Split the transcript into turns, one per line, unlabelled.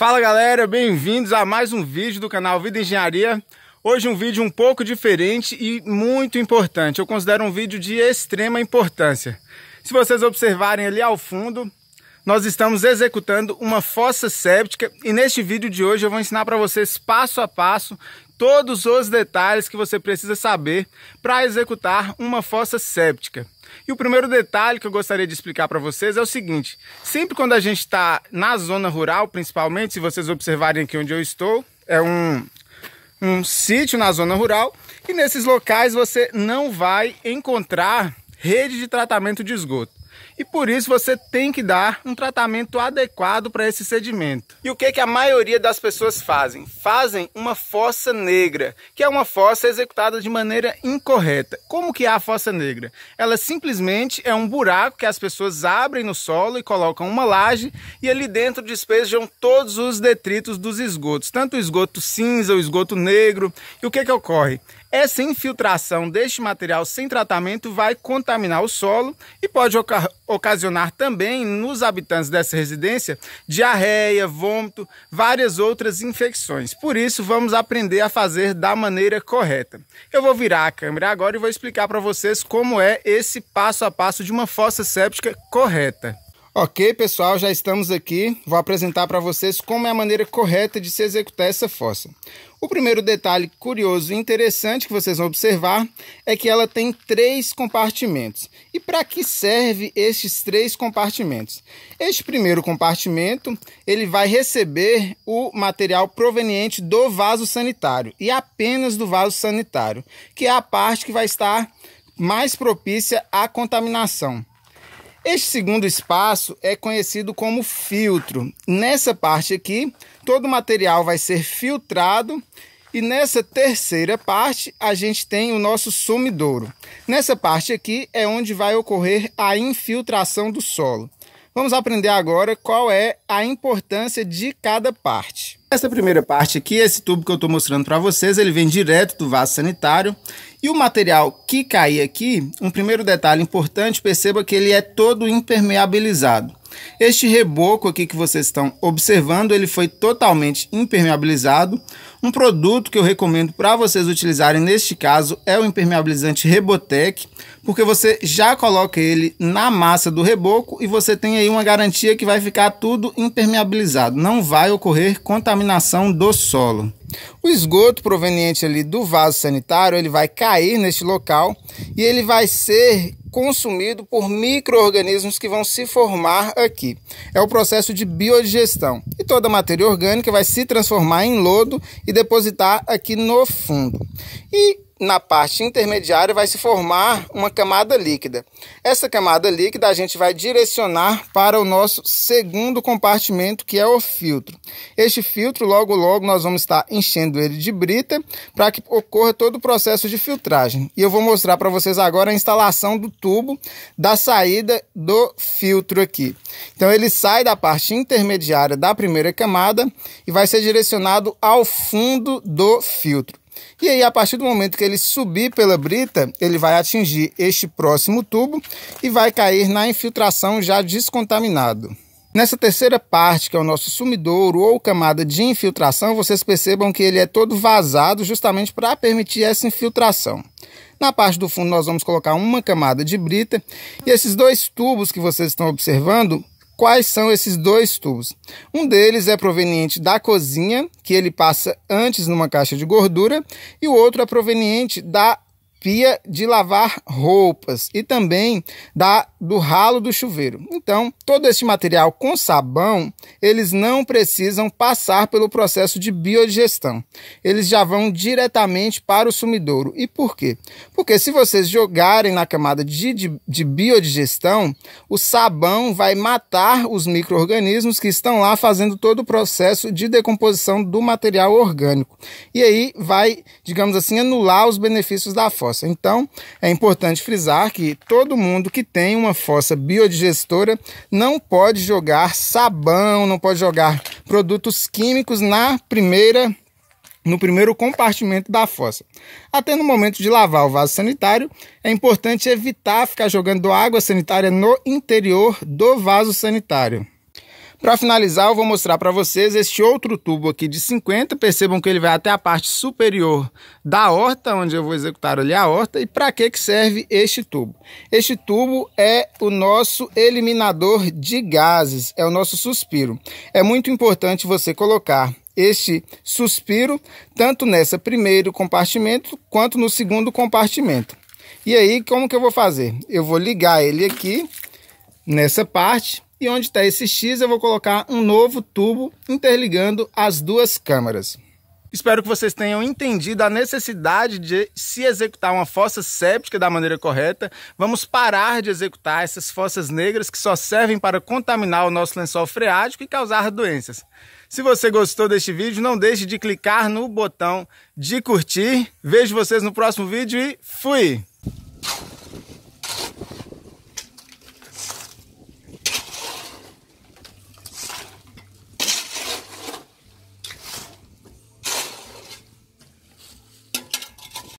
Fala galera, bem-vindos a mais um vídeo do canal Vida Engenharia. Hoje um vídeo um pouco diferente e muito importante. Eu considero um vídeo de extrema importância. Se vocês observarem ali ao fundo, nós estamos executando uma fossa séptica e neste vídeo de hoje eu vou ensinar para vocês passo a passo todos os detalhes que você precisa saber para executar uma fossa séptica. E o primeiro detalhe que eu gostaria de explicar para vocês é o seguinte: sempre quando a gente está na zona rural, principalmente, se vocês observarem aqui onde eu estou, é um, um sítio na zona rural, e nesses locais você não vai encontrar rede de tratamento de esgoto e por isso você tem que dar um tratamento adequado para esse sedimento. E o que, é que a maioria das pessoas fazem? Fazem uma fossa negra, que é uma fossa executada de maneira incorreta. Como que é a fossa negra? Ela simplesmente é um buraco que as pessoas abrem no solo e colocam uma laje e ali dentro despejam todos os detritos dos esgotos, tanto o esgoto cinza, o esgoto negro. E o que, é que ocorre? Essa infiltração deste material sem tratamento vai contaminar o solo e pode oca ocasionar também nos habitantes dessa residência diarreia, vômito, várias outras infecções. Por isso, vamos aprender a fazer da maneira correta. Eu vou virar a câmera agora e vou explicar para vocês como é esse passo a passo de uma fossa séptica correta. Ok, pessoal, já estamos aqui. Vou apresentar para vocês como é a maneira correta de se executar essa fossa. O primeiro detalhe curioso e interessante que vocês vão observar é que ela tem três compartimentos. E para que serve estes três compartimentos? Este primeiro compartimento, ele vai receber o material proveniente do vaso sanitário e apenas do vaso sanitário, que é a parte que vai estar mais propícia à contaminação. Este segundo espaço é conhecido como filtro. Nessa parte aqui, todo o material vai ser filtrado e nessa terceira parte, a gente tem o nosso sumidouro. Nessa parte aqui é onde vai ocorrer a infiltração do solo. Vamos aprender agora qual é a importância de cada parte. Essa primeira parte aqui, esse tubo que eu estou mostrando para vocês, ele vem direto do vaso sanitário. E o material que cair aqui, um primeiro detalhe importante, perceba que ele é todo impermeabilizado. Este reboco aqui que vocês estão observando, ele foi totalmente impermeabilizado. Um produto que eu recomendo para vocês utilizarem neste caso é o impermeabilizante Rebotec, porque você já coloca ele na massa do reboco e você tem aí uma garantia que vai ficar tudo impermeabilizado, não vai ocorrer contaminação do solo. O esgoto proveniente ali do vaso sanitário, ele vai cair neste local e ele vai ser consumido por micro-organismos que vão se formar aqui. É o processo de biodigestão. E toda a matéria orgânica vai se transformar em lodo e depositar aqui no fundo. E na parte intermediária vai se formar uma camada líquida. Essa camada líquida a gente vai direcionar para o nosso segundo compartimento, que é o filtro. Este filtro, logo logo, nós vamos estar enchendo ele de brita para que ocorra todo o processo de filtragem. E eu vou mostrar para vocês agora a instalação do tubo da saída do filtro aqui. Então ele sai da parte intermediária da primeira camada e vai ser direcionado ao fundo do filtro. E aí, a partir do momento que ele subir pela brita, ele vai atingir este próximo tubo e vai cair na infiltração já descontaminado. Nessa terceira parte, que é o nosso sumidouro ou camada de infiltração, vocês percebam que ele é todo vazado justamente para permitir essa infiltração. Na parte do fundo, nós vamos colocar uma camada de brita e esses dois tubos que vocês estão observando Quais são esses dois tubos? Um deles é proveniente da cozinha, que ele passa antes numa caixa de gordura, e o outro é proveniente da pia de lavar roupas e também da do ralo do chuveiro. Então, todo este material com sabão, eles não precisam passar pelo processo de biodigestão. Eles já vão diretamente para o sumidouro. E por quê? Porque se vocês jogarem na camada de, de, de biodigestão, o sabão vai matar os micro-organismos que estão lá fazendo todo o processo de decomposição do material orgânico. E aí vai, digamos assim, anular os benefícios da fósforo fossa. Então, é importante frisar que todo mundo que tem uma fossa biodigestora não pode jogar sabão, não pode jogar produtos químicos na primeira no primeiro compartimento da fossa. Até no momento de lavar o vaso sanitário, é importante evitar ficar jogando água sanitária no interior do vaso sanitário. Para finalizar, eu vou mostrar para vocês este outro tubo aqui de 50. Percebam que ele vai até a parte superior da horta, onde eu vou executar ali a horta. E para que, que serve este tubo? Este tubo é o nosso eliminador de gases, é o nosso suspiro. É muito importante você colocar este suspiro tanto nessa primeiro compartimento quanto no segundo compartimento. E aí, como que eu vou fazer? Eu vou ligar ele aqui nessa parte e onde está esse X eu vou colocar um novo tubo interligando as duas câmaras. Espero que vocês tenham entendido a necessidade de se executar uma fossa séptica da maneira correta. Vamos parar de executar essas fossas negras que só servem para contaminar o nosso lençol freático e causar doenças. Se você gostou deste vídeo, não deixe de clicar no botão de curtir. Vejo vocês no próximo vídeo e fui!